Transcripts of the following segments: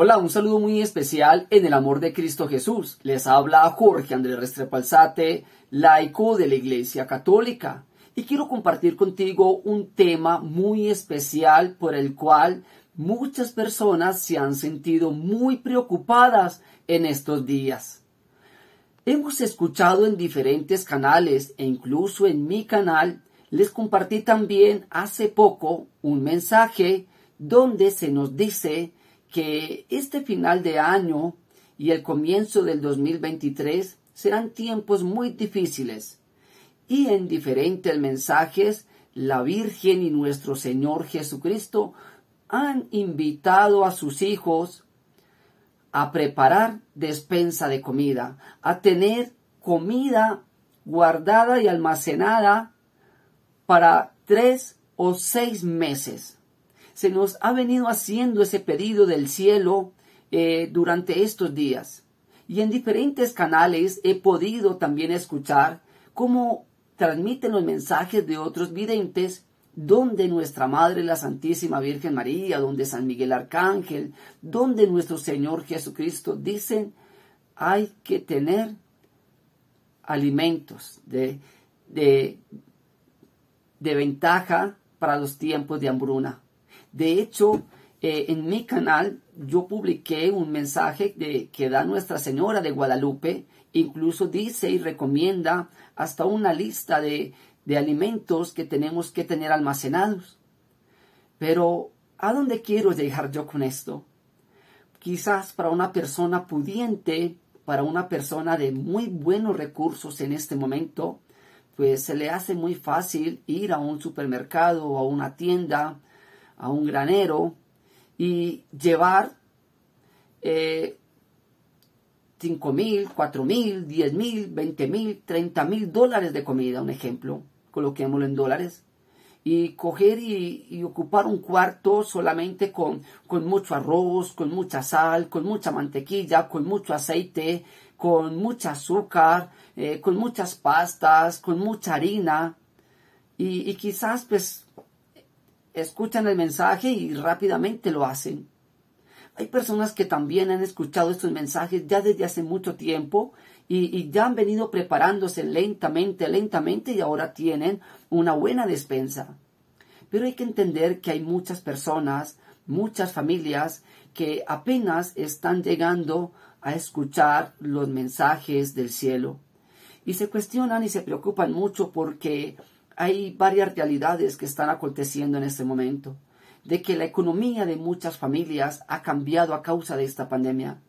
Hola, un saludo muy especial en el amor de Cristo Jesús. Les habla Jorge Andrés Restrepalzate, laico de la Iglesia Católica. Y quiero compartir contigo un tema muy especial por el cual muchas personas se han sentido muy preocupadas en estos días. Hemos escuchado en diferentes canales e incluso en mi canal les compartí también hace poco un mensaje donde se nos dice que este final de año y el comienzo del 2023 serán tiempos muy difíciles y en diferentes mensajes la Virgen y nuestro Señor Jesucristo han invitado a sus hijos a preparar despensa de comida, a tener comida guardada y almacenada para tres o seis meses se nos ha venido haciendo ese pedido del cielo eh, durante estos días. Y en diferentes canales he podido también escuchar cómo transmiten los mensajes de otros videntes donde nuestra Madre la Santísima Virgen María, donde San Miguel Arcángel, donde nuestro Señor Jesucristo dicen, hay que tener alimentos de ventaja para los tiempos de hambruna. De hecho, eh, en mi canal yo publiqué un mensaje de, que da Nuestra Señora de Guadalupe, incluso dice y recomienda hasta una lista de, de alimentos que tenemos que tener almacenados. Pero, ¿a dónde quiero llegar yo con esto? Quizás para una persona pudiente, para una persona de muy buenos recursos en este momento, pues se le hace muy fácil ir a un supermercado o a una tienda a un granero y llevar eh, cinco mil, cuatro mil, diez mil, mil, mil dólares de comida, un ejemplo, coloquémoslo en dólares, y coger y, ocupar un cuarto solamente con, mucho arroz, con mucha sal, con mucha mantequilla, con mucho aceite, con mucha azúcar, eh, con muchas pastas, con mucha harina, y quizás pues escuchan el mensaje y rápidamente lo hacen. Hay personas que también han escuchado estos mensajes ya desde hace mucho tiempo y, ya han venido preparándose lentamente, lentamente y ahora tienen una buena despensa. Pero hay que entender que hay muchas personas, muchas familias que apenas están llegando a escuchar los mensajes del cielo. Y se cuestionan y se preocupan mucho porque hay varias realidades que están aconteciendo en este momento, de que la economía de muchas familias ha cambiado a causa de esta pandemia,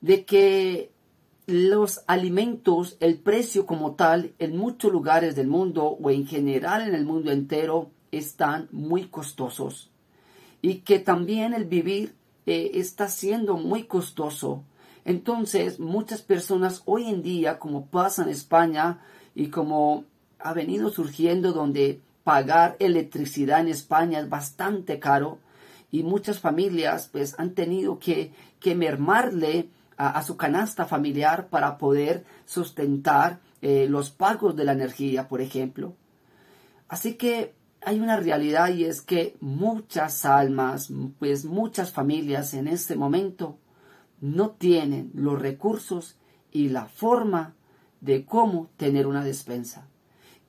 de que los alimentos, el precio como tal, en muchos lugares del mundo o en general en el mundo entero, están muy costosos. Y que también el vivir eh, está siendo muy costoso. Entonces, muchas personas hoy en día, como pasa en España y como ha venido surgiendo donde pagar electricidad en España es bastante caro y muchas familias pues han tenido que, que mermarle a, su canasta familiar para poder sustentar eh, los pagos de la energía, por ejemplo. Así que hay una realidad y es que muchas almas, pues muchas familias en este momento no tienen los recursos y la forma de cómo tener una despensa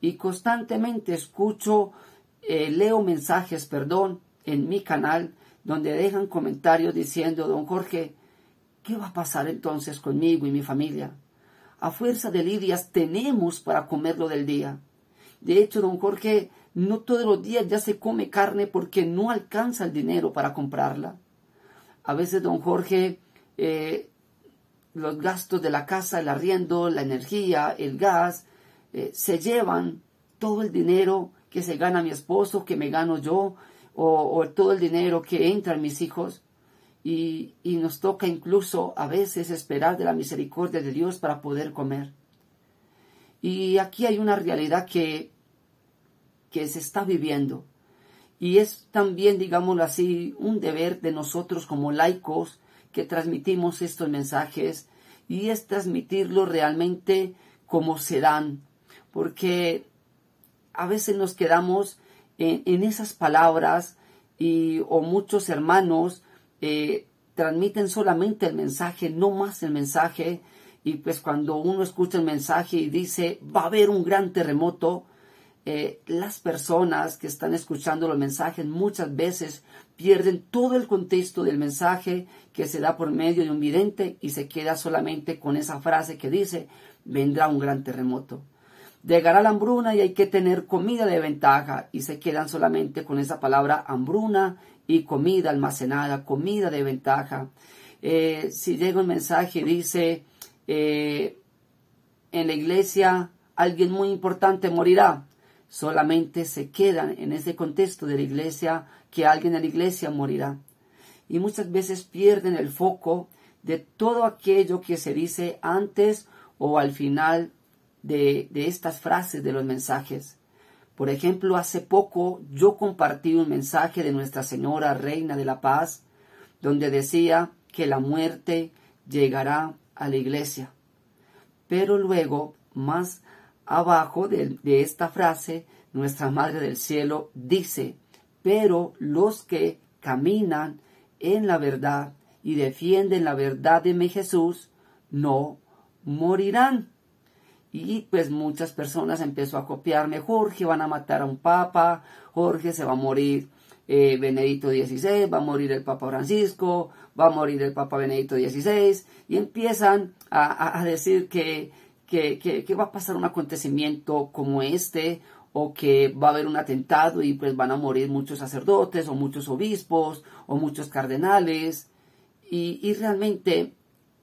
y constantemente escucho, eh, leo mensajes, perdón, en mi canal donde dejan comentarios diciendo, don Jorge, ¿qué va a pasar entonces conmigo y mi familia? A fuerza de lidias tenemos para lo del día. De hecho, don Jorge, no todos los días ya se come carne porque no alcanza el dinero para comprarla. A veces, don Jorge, eh, los gastos de la casa, el arriendo, la energía, el gas, eh, se llevan todo el dinero que se gana mi esposo, que me gano yo, o, todo el dinero que entra mis hijos. Y, y nos toca incluso a veces esperar de la misericordia de Dios para poder comer. Y aquí hay una realidad que, que se está viviendo. Y es también, digámoslo así, un deber de nosotros como laicos que transmitimos estos mensajes y es transmitirlo realmente como se dan, porque a veces nos quedamos en, esas palabras y o muchos hermanos eh, transmiten solamente el mensaje, no más el mensaje, y pues cuando uno escucha el mensaje y dice va a haber un gran terremoto, eh, las personas que están escuchando los mensajes muchas veces pierden todo el contexto del mensaje que se da por medio de un vidente y se queda solamente con esa frase que dice vendrá un gran terremoto. Llegará la hambruna y hay que tener comida de ventaja y se quedan solamente con esa palabra hambruna y comida almacenada, comida de ventaja. Eh, si llega un mensaje y dice, eh, en la iglesia alguien muy importante morirá, solamente se quedan en ese contexto de la iglesia que alguien en la iglesia morirá. Y muchas veces pierden el foco de todo aquello que se dice antes o al final de, estas frases de los mensajes. Por ejemplo, hace poco yo compartí un mensaje de Nuestra Señora Reina de la Paz, donde decía que la muerte llegará a la iglesia. Pero luego, más abajo de, esta frase, nuestra Madre del Cielo dice, pero los que caminan en la verdad y defienden la verdad de mi Jesús, no morirán. Y pues muchas personas empezó a copiarme, Jorge, van a matar a un papa, Jorge se va a morir eh, Benedicto XVI, va a morir el Papa Francisco, va a morir el Papa Benedicto XVI, y empiezan a, decir que, que, que, que va a pasar un acontecimiento como este, o que va a haber un atentado y pues van a morir muchos sacerdotes, o muchos obispos, o muchos cardenales, y, y realmente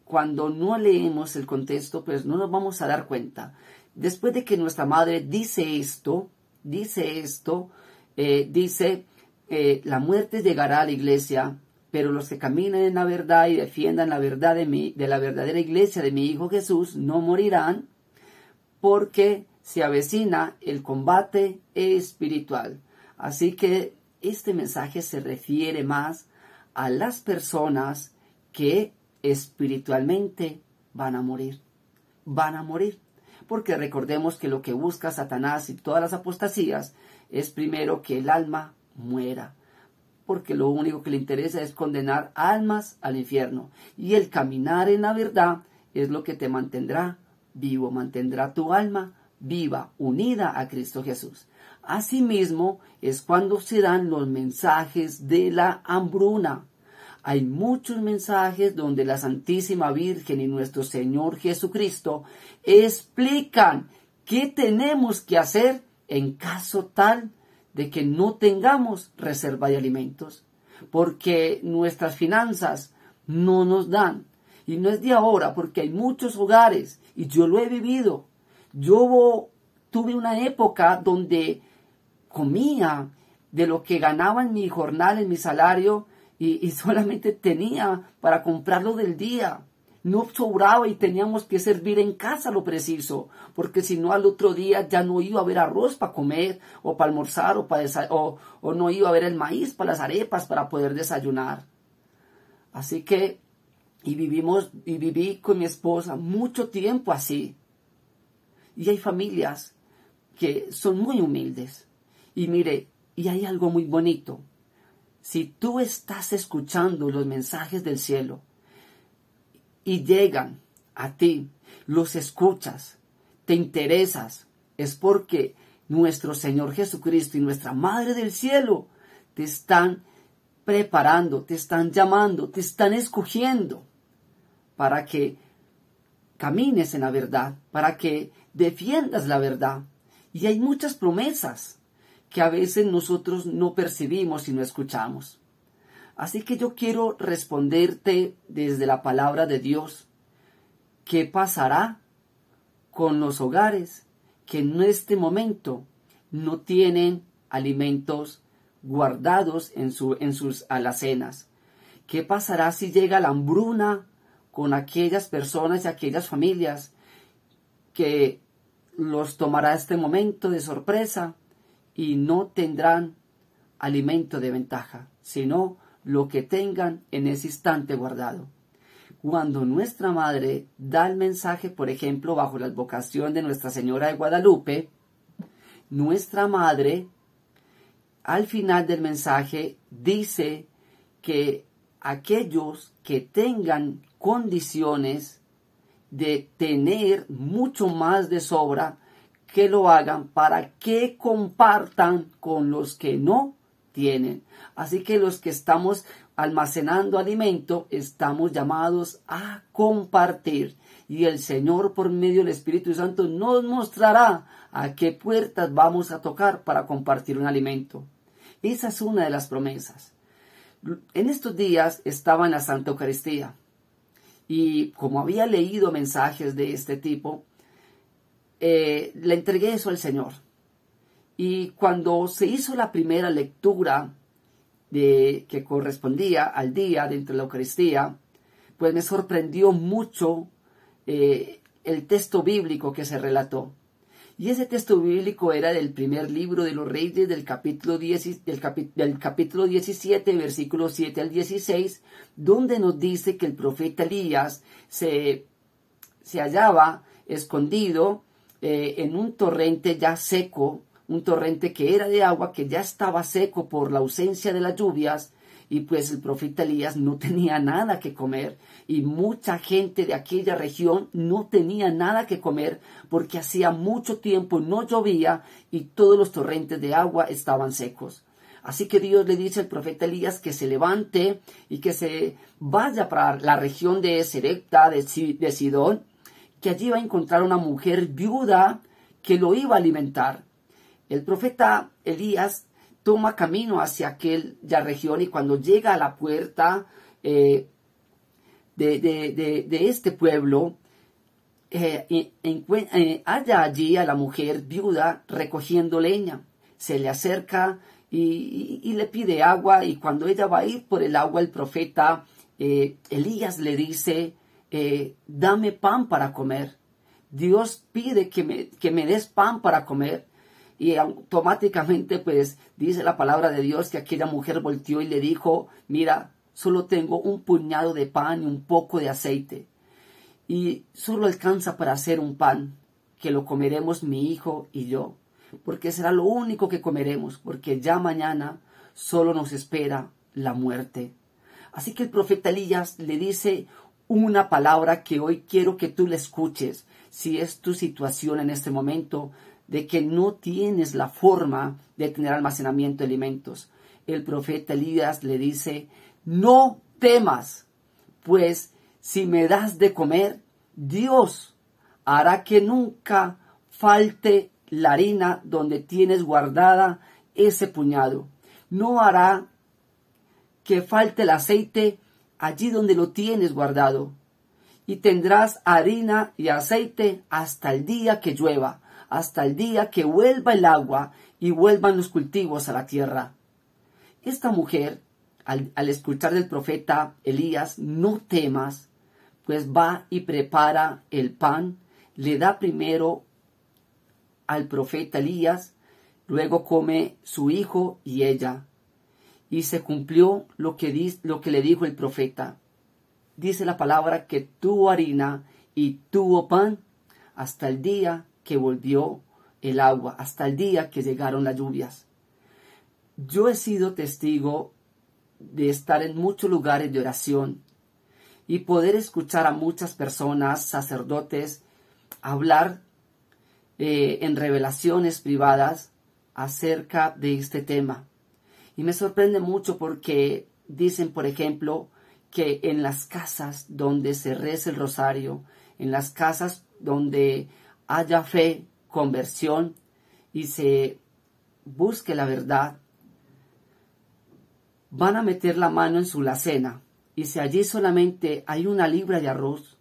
cuando no leemos el contexto, pues no nos vamos a dar cuenta. Después de que nuestra madre dice esto, dice esto, eh, dice, eh, la muerte llegará a la iglesia, pero los que caminen en la verdad y defiendan la verdad de, de la verdadera iglesia de mi Hijo Jesús no morirán, porque se avecina el combate espiritual. Así que este mensaje se refiere más a las personas que espiritualmente van a morir. Van a morir. Porque recordemos que lo que busca Satanás y todas las apostasías es primero que el alma muera. Porque lo único que le interesa es condenar almas al infierno. Y el caminar en la verdad es lo que te mantendrá vivo, mantendrá tu alma viva, unida a Cristo Jesús. Asimismo, es cuando se dan los mensajes de la hambruna hay muchos mensajes donde la Santísima Virgen y nuestro Señor Jesucristo explican qué tenemos que hacer en caso tal de que no tengamos reserva de alimentos, porque nuestras finanzas no nos dan. Y no es de ahora, porque hay muchos hogares, y yo lo he vivido. Yo tuve una época donde comía de lo que ganaba en mi jornal, en mi salario, y, solamente tenía para comprarlo del día. No sobraba y teníamos que servir en casa lo preciso, porque si no al otro día ya no iba a haber arroz para comer o para almorzar o, para o, o no iba a haber el maíz para las arepas para poder desayunar. Así que, y vivimos, y viví con mi esposa mucho tiempo así. Y hay familias que son muy humildes. Y mire, y hay algo muy bonito si tú estás escuchando los mensajes del cielo y llegan a ti, los escuchas, te interesas, es porque nuestro Señor Jesucristo y nuestra Madre del Cielo te están preparando, te están llamando, te están escogiendo para que camines en la verdad, para que defiendas la verdad. Y hay muchas promesas que a veces nosotros no percibimos y no escuchamos. Así que yo quiero responderte desde la palabra de Dios, ¿qué pasará con los hogares que en este momento no tienen alimentos guardados en, su, en sus alacenas? ¿Qué pasará si llega la hambruna con aquellas personas y aquellas familias que los tomará este momento de sorpresa y no tendrán alimento de ventaja, sino lo que tengan en ese instante guardado. Cuando nuestra madre da el mensaje, por ejemplo, bajo la advocación de Nuestra Señora de Guadalupe, nuestra madre al final del mensaje dice que aquellos que tengan condiciones de tener mucho más de sobra, que lo hagan, para que compartan con los que no tienen. Así que los que estamos almacenando alimento, estamos llamados a compartir. Y el Señor, por medio del Espíritu Santo, nos mostrará a qué puertas vamos a tocar para compartir un alimento. Esa es una de las promesas. En estos días estaba en la Santa Eucaristía y como había leído mensajes de este tipo, eh, le entregué eso al Señor. Y cuando se hizo la primera lectura de, que correspondía al día dentro de la Eucaristía, pues me sorprendió mucho eh, el texto bíblico que se relató. Y ese texto bíblico era del primer libro de los reyes del capítulo, del, capítulo 17, versículo 7 al 16, donde nos dice que el profeta Elías se, se hallaba escondido eh, en un torrente ya seco, un torrente que era de agua, que ya estaba seco por la ausencia de las lluvias, y pues el profeta Elías no tenía nada que comer y mucha gente de aquella región no tenía nada que comer porque hacía mucho tiempo no llovía y todos los torrentes de agua estaban secos. Así que Dios le dice al profeta Elías que se levante y que se vaya para la región de Serepta, de, Sidón, que allí va a encontrar una mujer viuda que lo iba a alimentar. El profeta Elías toma camino hacia aquella región y cuando llega a la puerta eh, de, este pueblo, eh, eh, halla allí a la mujer viuda recogiendo leña. Se le acerca y, le pide agua y cuando ella va a ir por el agua, el profeta Elías le dice, eh, dame pan para comer. Dios pide que me, que me des pan para comer. Y automáticamente, pues, dice la palabra de Dios que aquella mujer volteó y le dijo, mira, solo tengo un puñado de pan y un poco de aceite. Y solo alcanza para hacer un pan, que lo comeremos mi hijo y yo, porque será lo único que comeremos, porque ya mañana solo nos espera la muerte. Así que el profeta Elías le dice una palabra que hoy quiero que tú le escuches, si es tu situación en este momento, de que no tienes la forma de tener almacenamiento de alimentos. El profeta Elías le dice, no temas, pues si me das de comer, Dios hará que nunca falte la harina donde tienes guardada ese puñado. No hará que falte el aceite allí donde lo tienes guardado, y tendrás harina y aceite hasta el día que llueva, hasta el día que vuelva el agua y vuelvan los cultivos a la tierra. Esta mujer, al, al escuchar del profeta Elías, no temas, pues va y prepara el pan, le da primero al profeta Elías, luego come su hijo y ella y se cumplió lo que, lo que le dijo el profeta. Dice la palabra que tuvo harina y tuvo pan hasta el día que volvió el agua, hasta el día que llegaron las lluvias. Yo he sido testigo de estar en muchos lugares de oración y poder escuchar a muchas personas, sacerdotes, hablar eh, en revelaciones privadas acerca de este tema. Y me sorprende mucho porque dicen, por ejemplo, que en las casas donde se reza el rosario, en las casas donde haya fe, conversión y se busque la verdad, van a meter la mano en su lacena. Y si allí solamente hay una libra de arroz,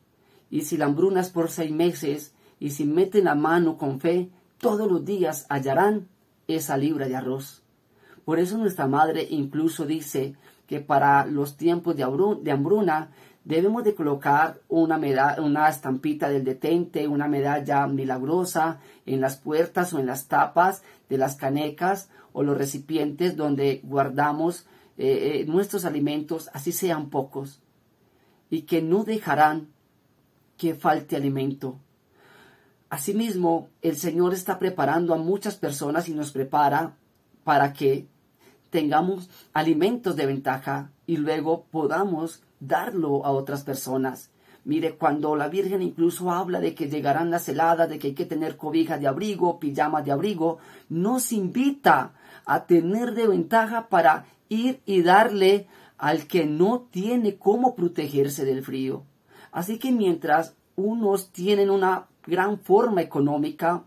y si la por seis meses, y si meten la mano con fe, todos los días hallarán esa libra de arroz. Por eso nuestra madre incluso dice que para los tiempos de, hambruna debemos de colocar una, una estampita del detente, una medalla milagrosa en las puertas o en las tapas de las canecas o los recipientes donde guardamos eh, eh, nuestros alimentos, así sean pocos, y que no dejarán que falte alimento. Asimismo, el Señor está preparando a muchas personas y nos prepara para que tengamos alimentos de ventaja y luego podamos darlo a otras personas. Mire, cuando la Virgen incluso habla de que llegarán las heladas, de que hay que tener cobijas de abrigo, pijamas de abrigo, nos invita a tener de ventaja para ir y darle al que no tiene cómo protegerse del frío. Así que mientras unos tienen una gran forma económica,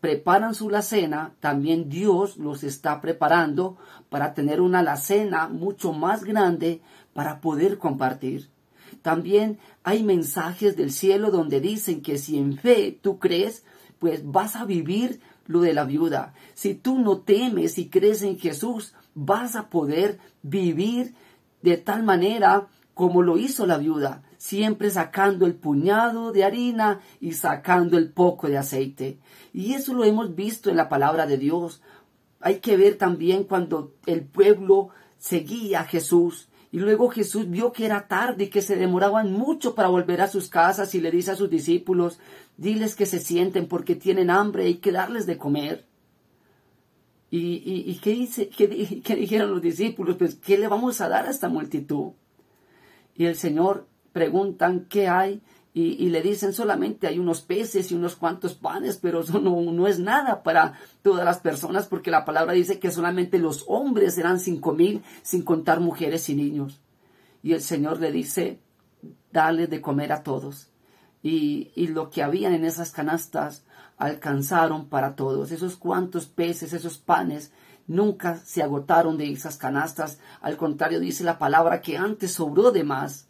preparan su cena, también Dios los está preparando para tener una alacena mucho más grande para poder compartir. También hay mensajes del cielo donde dicen que si en fe tú crees, pues vas a vivir lo de la viuda. Si tú no temes y crees en Jesús, vas a poder vivir de tal manera como lo hizo la viuda siempre sacando el puñado de harina y sacando el poco de aceite. Y eso lo hemos visto en la palabra de Dios. Hay que ver también cuando el pueblo seguía a Jesús y luego Jesús vio que era tarde y que se demoraban mucho para volver a sus casas y le dice a sus discípulos, diles que se sienten porque tienen hambre, hay que darles de comer. ¿Y, y, qué, dice, dijeron los discípulos? Pues, ¿qué le vamos a dar a esta multitud? Y el Señor preguntan qué hay y, le dicen solamente hay unos peces y unos cuantos panes, pero eso no, es nada para todas las personas porque la palabra dice que solamente los hombres eran cinco mil sin contar mujeres y niños. Y el Señor le dice, dale de comer a todos. Y, y lo que habían en esas canastas alcanzaron para todos. Esos cuantos peces, esos panes, nunca se agotaron de esas canastas. Al contrario, dice la palabra que antes sobró de más.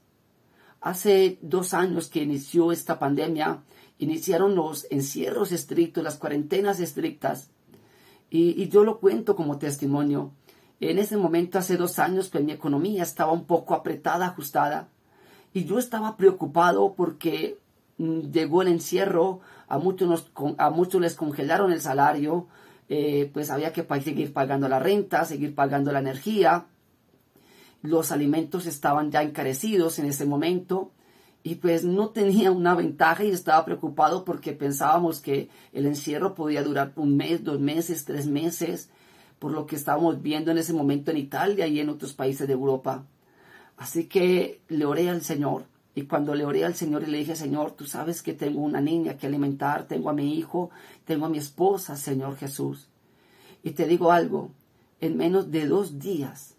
Hace dos años que inició esta pandemia, iniciaron los encierros estrictos, las cuarentenas estrictas. Y, yo lo cuento como testimonio. En ese momento, hace dos años, pues mi economía estaba un poco apretada, ajustada. Y yo estaba preocupado porque mm, llegó el encierro, a muchos, a muchos les congelaron el salario, eh, pues había que seguir pagando la renta, seguir pagando la energía los alimentos estaban ya encarecidos en ese momento y pues no tenía una ventaja y estaba preocupado porque pensábamos que el encierro podía durar un mes, dos meses, tres meses, por lo que estábamos viendo en ese momento en Italia y en otros países de Europa. Así que le oré al Señor y cuando le oré al Señor y le dije, Señor, tú sabes que tengo una niña que alimentar, tengo a mi hijo, tengo a mi esposa, Señor Jesús. Y te digo algo, en menos de dos días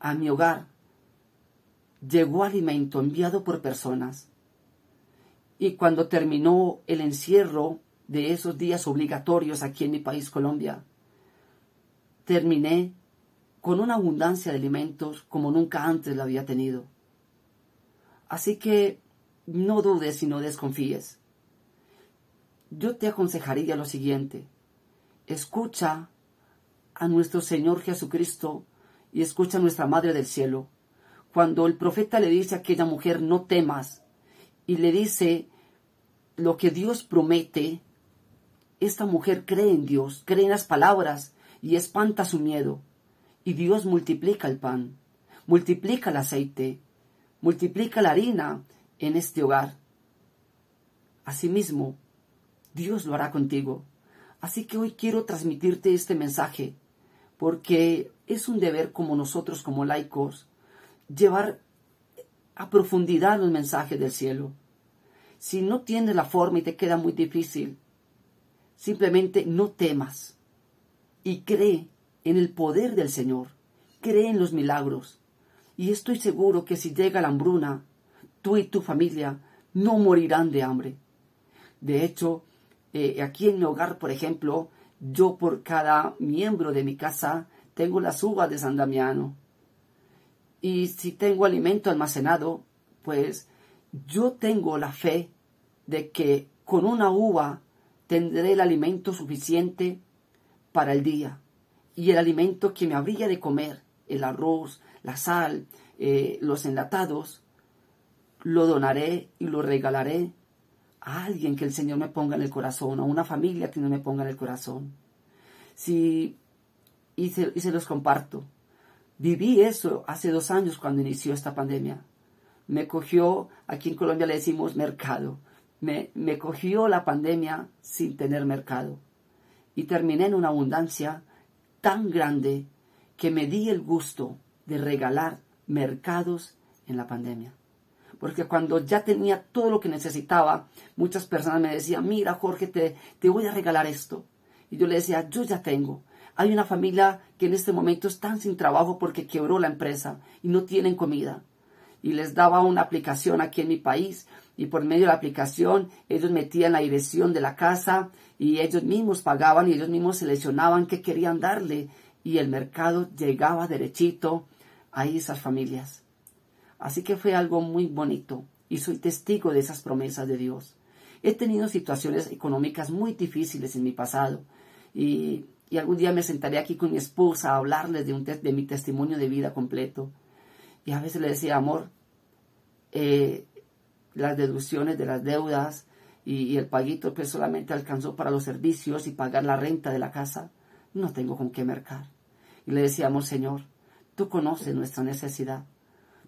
a mi hogar llegó alimento enviado por personas. Y cuando terminó el encierro de esos días obligatorios aquí en mi país Colombia, terminé con una abundancia de alimentos como nunca antes lo había tenido. Así que no dudes y no desconfíes. Yo te aconsejaría lo siguiente. Escucha a nuestro Señor Jesucristo y escucha a nuestra Madre del Cielo, cuando el profeta le dice a aquella mujer, no temas, y le dice lo que Dios promete, esta mujer cree en Dios, cree en las palabras y espanta su miedo. Y Dios multiplica el pan, multiplica el aceite, multiplica la harina en este hogar. Asimismo, Dios lo hará contigo. Así que hoy quiero transmitirte este mensaje, porque es un deber como nosotros, como laicos, llevar a profundidad los mensajes del cielo. Si no tienes la forma y te queda muy difícil, simplemente no temas y cree en el poder del Señor, cree en los milagros. Y estoy seguro que si llega la hambruna, tú y tu familia no morirán de hambre. De hecho, eh, aquí en mi hogar, por ejemplo, yo por cada miembro de mi casa tengo las uvas de San Damiano. Y si tengo alimento almacenado, pues yo tengo la fe de que con una uva tendré el alimento suficiente para el día y el alimento que me habría de comer, el arroz, la sal, eh, los enlatados, lo donaré y lo regalaré a alguien que el Señor me ponga en el corazón, a una familia que no me ponga en el corazón. Si y se, los comparto. Viví eso hace dos años cuando inició esta pandemia. Me cogió, aquí en Colombia le decimos mercado, me, me cogió la pandemia sin tener mercado. Y terminé en una abundancia tan grande que me di el gusto de regalar mercados en la pandemia. Porque cuando ya tenía todo lo que necesitaba, muchas personas me decían, mira Jorge, te, te voy a regalar esto. Y yo le decía, yo ya tengo. Hay una familia que en este momento están sin trabajo porque quebró la empresa y no tienen comida. Y les daba una aplicación aquí en mi país y por medio de la aplicación ellos metían la dirección de la casa y ellos mismos pagaban y ellos mismos seleccionaban qué querían darle y el mercado llegaba derechito a esas familias. Así que fue algo muy bonito y soy testigo de esas promesas de Dios. He tenido situaciones económicas muy difíciles en mi pasado y y algún día me sentaré aquí con mi esposa a hablarles de, un de mi testimonio de vida completo. Y a veces le decía, amor, eh, las deducciones de las deudas y, el paguito que pues, solamente alcanzó para los servicios y pagar la renta de la casa, no tengo con qué mercar. Y le decía, amor, Señor, tú conoces nuestra necesidad.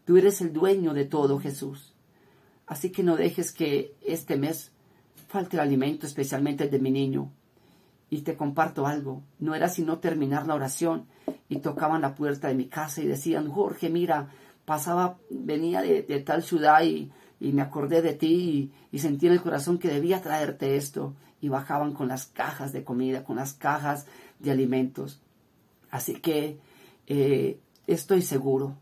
Tú eres el dueño de todo, Jesús. Así que no dejes que este mes falte el alimento, especialmente el de mi niño y te comparto algo, no era sino terminar la oración y tocaban la puerta de mi casa y decían, Jorge, mira, pasaba, venía de, tal ciudad y, me acordé de ti y, sentí en el corazón que debía traerte esto y bajaban con las cajas de comida, con las cajas de alimentos. Así que eh, estoy seguro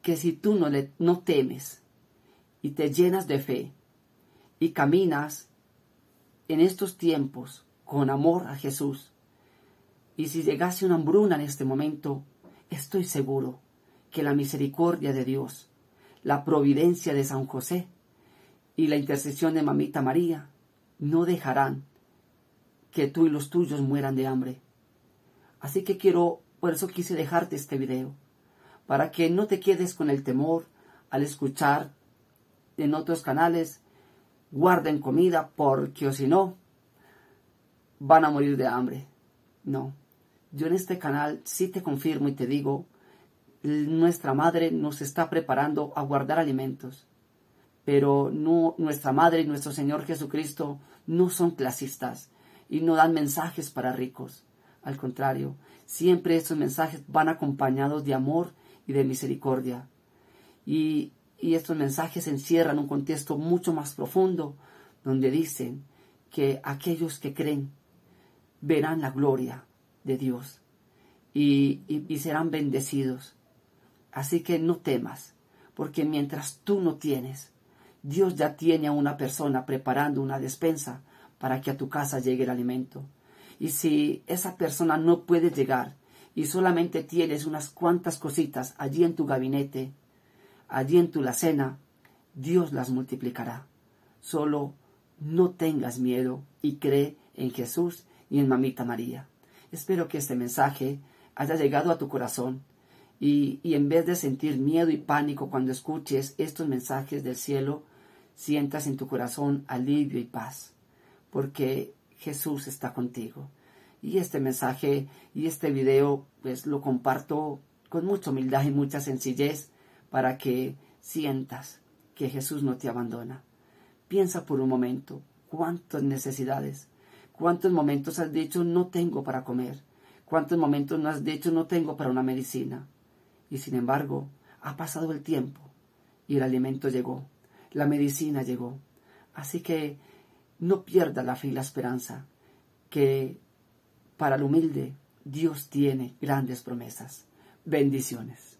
que si tú no, le, no temes y te llenas de fe y caminas en estos tiempos con amor a Jesús. Y si llegase una hambruna en este momento, estoy seguro que la misericordia de Dios, la providencia de San José y la intercesión de Mamita María no dejarán que tú y los tuyos mueran de hambre. Así que quiero, por eso quise dejarte este video, para que no te quedes con el temor al escuchar en otros canales, guarden comida, porque o si no, van a morir de hambre. No. Yo en este canal sí te confirmo y te digo, nuestra madre nos está preparando a guardar alimentos. Pero no, nuestra madre y nuestro Señor Jesucristo no son clasistas y no dan mensajes para ricos. Al contrario, siempre estos mensajes van acompañados de amor y de misericordia. Y, y estos mensajes encierran un contexto mucho más profundo, donde dicen que aquellos que creen verán la gloria de Dios y, serán bendecidos. Así que no temas, porque mientras tú no tienes, Dios ya tiene a una persona preparando una despensa para que a tu casa llegue el alimento. Y si esa persona no puede llegar y solamente tienes unas cuantas cositas allí en tu gabinete, allí en tu cena, Dios las multiplicará. Solo no tengas miedo y cree en Jesús y en Mamita María. Espero que este mensaje haya llegado a tu corazón y, en vez de sentir miedo y pánico cuando escuches estos mensajes del cielo, sientas en tu corazón alivio y paz, porque Jesús está contigo. Y este mensaje y este video pues lo comparto con mucha humildad y mucha sencillez para que sientas que Jesús no te abandona. Piensa por un momento cuántas necesidades, ¿Cuántos momentos has dicho no tengo para comer? ¿Cuántos momentos no has dicho no tengo para una medicina? Y sin embargo, ha pasado el tiempo y el alimento llegó, la medicina llegó. Así que no pierda la fe y la esperanza, que para el humilde Dios tiene grandes promesas. Bendiciones.